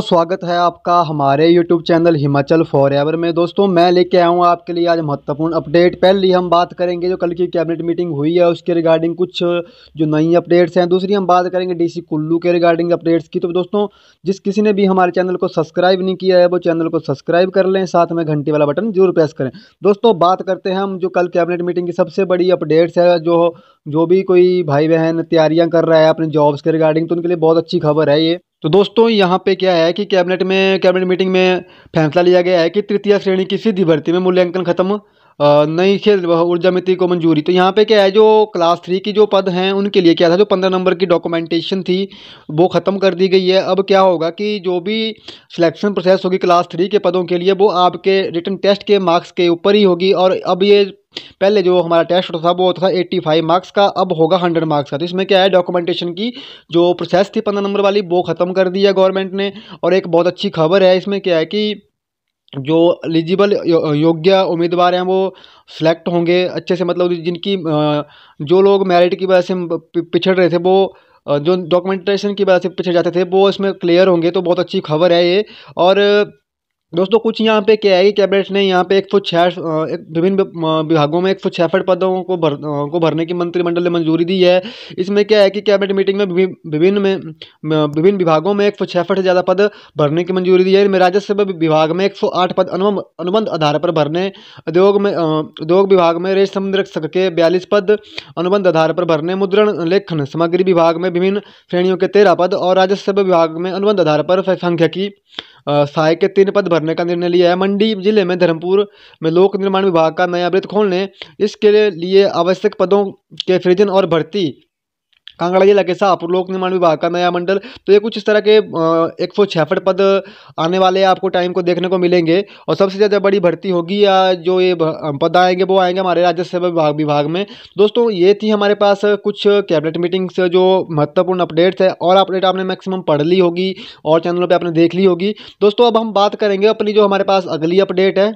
स्वागत है आपका हमारे YouTube channel Himachal forever में दोस्तों मैं लेके आया हूँ आपके लिए आज महत्वपूर्ण अपडेट पहली हम बात करेंगे जो कल की कैबिनेट मीटिंग हुई है उसके रिगार्डिंग कुछ जो नई अपडेट्स हैं दूसरी हम बात करेंगे डीसी कुल्लू के रिगार्डिंग अपडेट्स की तो दोस्तों जिस किसी ने भी हमारे चैनल को सब्सक्राइब नहीं किया है वो चैनल को सब्सक्राइब कर लें साथ में घंटी वाला बटन जरूर प्रेस करें दोस्तों बात करते हैं हम जो कल कैबिनेट मीटिंग की सबसे बड़ी अपडेट्स है जो जो भी कोई भाई बहन तैयारियाँ कर रहा है अपने जॉब्स के रिगार्डिंग तो उनके लिए बहुत अच्छी खबर है ये तो दोस्तों यहाँ पे क्या है कि कैबिनेट में कैबिनेट मीटिंग में फैसला लिया गया है कि तृतीय श्रेणी की सीधी भर्ती में मूल्यांकन खत्म नई खेल ऊर्जा मिति को मंजूरी तो यहाँ पे क्या है जो क्लास थ्री की जो पद हैं उनके लिए क्या था जो पंद्रह नंबर की डॉक्यूमेंटेशन थी वो ख़त्म कर दी गई है अब क्या होगा कि जो भी सिलेक्शन प्रोसेस होगी क्लास थ्री के पदों के लिए वो आपके रिटर्न टेस्ट के मार्क्स के ऊपर ही होगी और अब ये पहले जो हमारा टेस्ट होता था वो होता था एट्टी फाइव मार्क्स का अब होगा हंड्रेड मार्क्स का तो इसमें क्या है डॉक्यूमेंटेशन की जो प्रोसेस थी पंद्रह नंबर वाली वो ख़त्म कर दी है गवर्नमेंट ने और एक बहुत अच्छी खबर है इसमें क्या है कि जो एलिजिबल योग्य उम्मीदवार हैं वो सिलेक्ट होंगे अच्छे से मतलब जिनकी जो लोग मेरिट की वजह से पिछड़ रहे थे वो जो डॉक्यूमेंटेशन की वजह से पिछड़ जाते थे वो इसमें क्लियर होंगे तो बहुत अच्छी खबर है ये और दोस्तों कुछ यहाँ पे क्या है कि कैबिनेट ने यहाँ पे एक सौ छियाठ विभिन्न विभागों में एक सौ छियासठ पदों को भर को भरने की मंत्रिमंडल ने मंजूरी दी है इसमें क्या है कि कैबिनेट मीटिंग में विभिन्न में विभिन्न विभागों में एक सौ छियासठ से ज़्यादा पद भरने की मंजूरी दी है इनमें राजस्व विभाग में एक सौ आठ पद अनुबंध आधार पर भरने उद्योग में उद्योग विभाग में रेश संरक्षक के बयालीस पद अनुबंध आधार पर भरने मुद्रण लेखन सामग्री विभाग में विभिन्न श्रेणियों के तेरह पद और राजस्व विभाग में अनुबंध आधार पर संख्या की सहायक के तीन पद भरने का निर्णय लिया है मंडी जिले में धर्मपुर में लोक निर्माण विभाग का नया वृत्त खोलने इसके लिए आवश्यक पदों के सृजन और भर्ती कांगड़ा जिला के साहपुर लोक निर्माण विभाग का नया मंडल तो ये कुछ इस तरह के एक सौ छियासठ पद आने वाले आपको टाइम को देखने को मिलेंगे और सबसे ज़्यादा बड़ी भर्ती होगी या जो ये पद आएंगे वो आएंगे हमारे राज्य सेवा विभाग विभाग में दोस्तों ये थी हमारे पास कुछ कैबिनेट मीटिंग्स जो महत्वपूर्ण अपडेट्स है और अपडेट आपने मैक्सिमम पढ़ ली होगी और चैनलों पर आपने देख ली होगी दोस्तों अब हम बात करेंगे अपनी जो हमारे पास अगली अपडेट है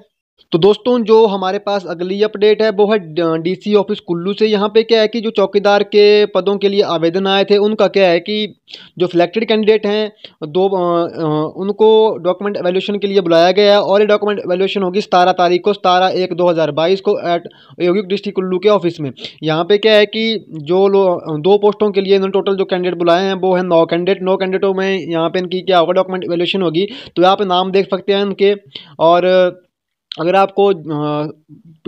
तो दोस्तों जो हमारे पास अगली अपडेट है वो है डीसी ऑफिस कुल्लू से यहाँ पे क्या है कि जो चौकीदार के पदों के लिए आवेदन आए थे उनका क्या है कि जो सिलेक्टेड कैंडिडेट हैं दो आ, आ, उनको डॉक्यूमेंट एवेल्यूशन के लिए बुलाया गया है और ये डॉक्यूमेंट एवेल्यूशन होगी सतारह तारीख को सतारह एक दो हज़ार बाईस को एट औद्योगिक डिस्ट्रिक्ट कुल्लू के ऑफिस में यहाँ पर क्या है कि जो लोग दो पोस्टों के लिए इन्होंने टोटल जो कैंडिडेट बुलाए हैं वो है नौ कैंडिडेट नौ कैंडिडेटों में यहाँ पर इनकी क्या होगा डॉक्यूमेंट एवेल्यूशन होगी तो यहाँ पर नाम देख सकते हैं इनके और अगर आपको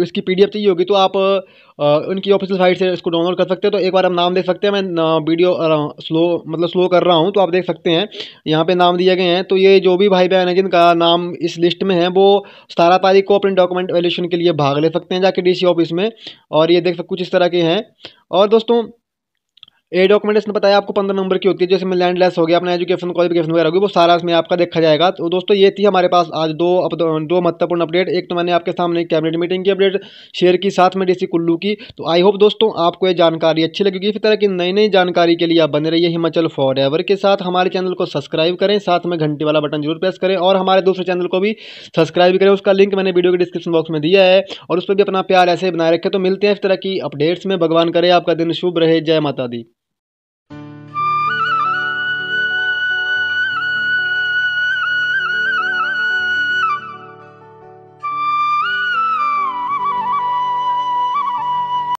इसकी पीडीएफ चाहिए होगी तो आप उनकी ऑफिशियल साइट से इसको डाउनलोड कर सकते हैं तो एक बार हम नाम देख सकते हैं मैं वीडियो स्लो मतलब स्लो कर रहा हूं तो आप देख सकते हैं यहां पे नाम दिए गए हैं तो ये जो भी भाई बहन है जिनका नाम इस लिस्ट में है वो सतारह तारीख को अपने डॉक्यूमेंट वैल्यूशन के लिए भाग ले सकते हैं जाके डी ऑफिस में और ये देख सकते कुछ इस तरह के हैं और दोस्तों ए डॉक्यूमेंटेशन बताया आपको पंद्रह नंबर की होती है मैं लैंड लेस हो गया अपना एजुकेशन क्वालिफिकेशन वगैरह होगी वो सारा इसमें आपका देखा जाएगा तो दोस्तों ये थी हमारे पास आज दो अप, दो महत्वपूर्ण अपडेट एक तो मैंने आपके सामने कैबिनेट मीटिंग की अपडेट शेयर की साथ में डीसी कुल्लू की तो आई होप दोस्तों आपको ये जानकारी अच्छी लगेगी इसी तरह की नई नई जानकारी के लिए आप बने रहिए हिमाचल फॉर एवर के साथ हमारे चैनल को सब्सक्राइब करें साथ में घंटी वाला बटन जरूर प्रेस करें और हमारे दूसरे चैनल को भी सब्सक्राइब करें उसका लिंक मैंने वीडियो के डिस्क्रिप्शन बॉक्स में दिया है और उस पर भी अपना प्यार ऐसे बनाए रखें तो मिलते हैं इस तरह की अपडेट्स में भगवान करे आपका दिन शुभ रहे जय माता दी